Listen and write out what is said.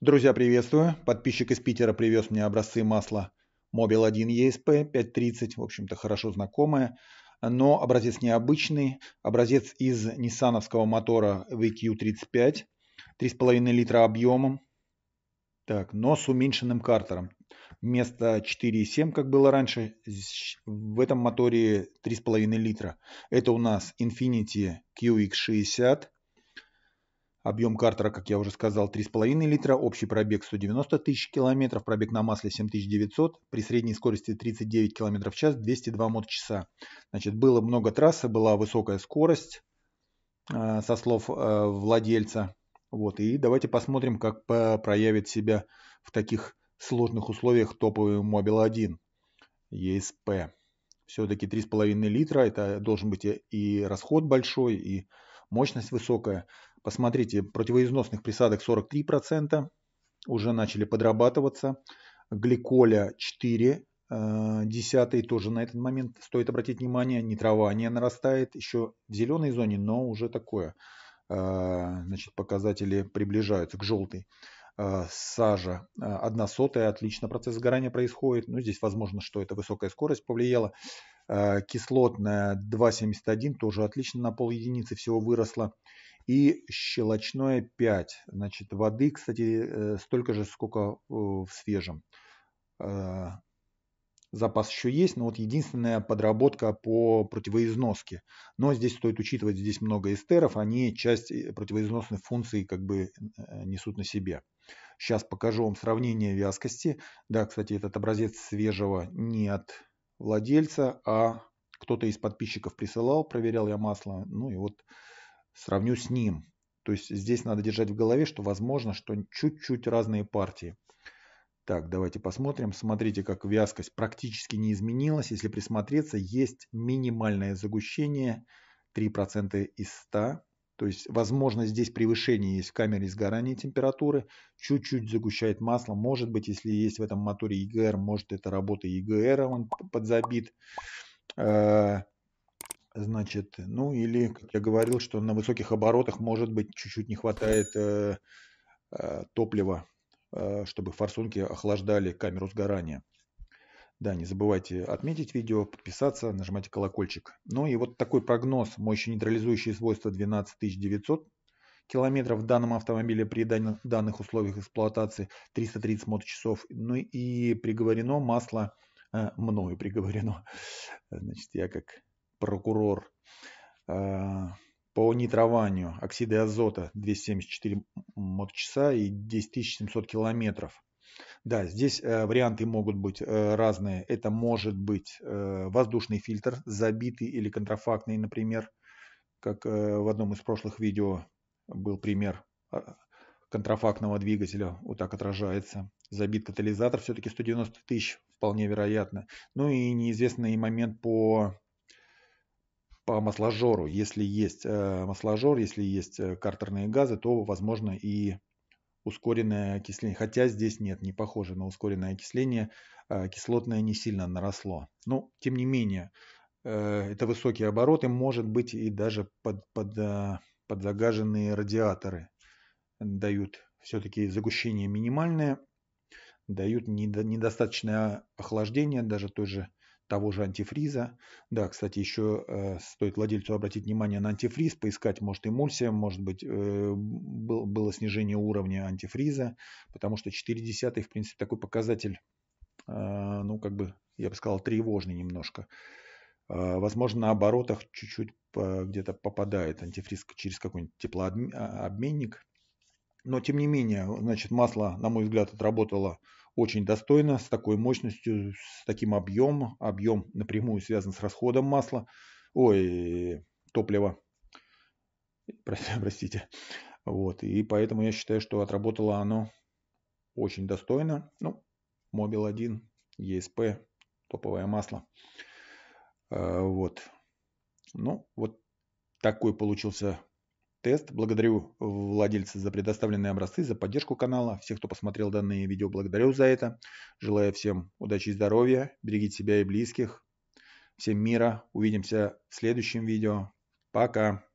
Друзья, приветствую. Подписчик из Питера привез мне образцы масла Mobil 1 ESP 530, в общем-то, хорошо знакомое. Но образец необычный. Образец из ниссановского мотора VQ35. 3,5 литра объемом. Так, но с уменьшенным картером. Вместо 4,7, как было раньше, в этом моторе 3,5 литра. Это у нас Infinity QX60 Объем картера, как я уже сказал, 3,5 литра, общий пробег 190 тысяч километров, пробег на масле 7900, при средней скорости 39 километров в час, 202 мот-часа. Значит, было много трассы, была высокая скорость, э, со слов э, владельца. Вот, и давайте посмотрим, как проявит себя в таких сложных условиях топовый Mobile 1 ESP. Все-таки 3,5 литра, это должен быть и расход большой, и мощность высокая. Посмотрите, противоизносных присадок 43%, уже начали подрабатываться. Гликоля 4, э, десятый тоже на этот момент стоит обратить внимание. Нитрование нарастает еще в зеленой зоне, но уже такое. Э, значит, показатели приближаются к желтой. Э, сажа 1 сотая, отлично процесс сгорания происходит. Ну, здесь возможно, что это высокая скорость повлияла. Э, кислотное 2,71, тоже отлично на пол единицы всего выросло И щелочное 5. Значит, воды, кстати, э, столько же, сколько э, в свежем. Запас еще есть, но вот единственная подработка по противоизноске. Но здесь стоит учитывать, здесь много эстеров, они часть противоизносной функции как бы несут на себе. Сейчас покажу вам сравнение вязкости. Да, кстати, этот образец свежего не от владельца, а кто-то из подписчиков присылал, проверял я масло, ну и вот сравню с ним. То есть здесь надо держать в голове, что возможно, что чуть-чуть разные партии. Так, давайте посмотрим. Смотрите, как вязкость практически не изменилась. Если присмотреться, есть минимальное загущение 3% из 100. То есть, возможно, здесь превышение есть в камере сгорания температуры, чуть-чуть загущает масло. Может быть, если есть в этом моторе EGR, может, это работа EGR, он подзабит. А, значит, ну или, как я говорил, что на высоких оборотах, может быть, чуть-чуть не хватает э, э, топлива, э, чтобы форсунки охлаждали камеру сгорания. Да, не забывайте отметить видео, подписаться, нажимать колокольчик. Ну и вот такой прогноз. Мощи нейтрализующие свойства 12900 километров в данном автомобиле при данных условиях эксплуатации 330 моточасов. Ну и приговорено масло, э, мною приговорено, значит, я как прокурор, э, по нитрованию оксида азота 274 моточаса и 10700 километров. Да, здесь э, варианты могут быть э, разные. Это может быть э, воздушный фильтр, забитый или контрафактный, например, как в одном из прошлых видео был пример контрафактного двигателя, вот так отражается. Забит катализатор, все-таки 190 тысяч, вполне вероятно. Ну и неизвестный момент по, по масложору. Если есть масложор, если есть картерные газы, то, возможно, и ускоренное окисление. Хотя здесь нет, не похоже на ускоренное окисление. Э, кислотное не сильно наросло. Но, ну, тем не менее, э, это высокие обороты, может быть и даже под, под, э, подзагаженные радиаторы дают все-таки загущение минимальное, дают недостаточное охлаждение даже той же того же антифриза. Да, кстати, еще э, стоит владельцу обратить внимание на антифриз, поискать, может, эмульсия, может быть, э, был, было снижение уровня антифриза, потому что 0,4, в принципе, такой показатель, э, ну, как бы, я бы сказал, тревожный немножко. Э, возможно, на оборотах чуть-чуть э, где-то попадает антифриз через какой-нибудь теплообменник, а, но, тем не менее, значит, масло, на мой взгляд, отработало очень достойно, с такой мощностью, с таким объемом. Объем напрямую связан с расходом масла, ой, топлива, простите. Вот, и поэтому я считаю, что отработало оно очень достойно. Ну, Мобил 1, ESP, топовое масло. Э, вот. Ну, вот такой получился тест. Благодарю владельца за предоставленные образцы, за поддержку канала. Всех, кто посмотрел данное видео, благодарю за это. Желаю всем удачи и здоровья. Берегите себя и близких. Всем мира. Увидимся в следующем видео. Пока.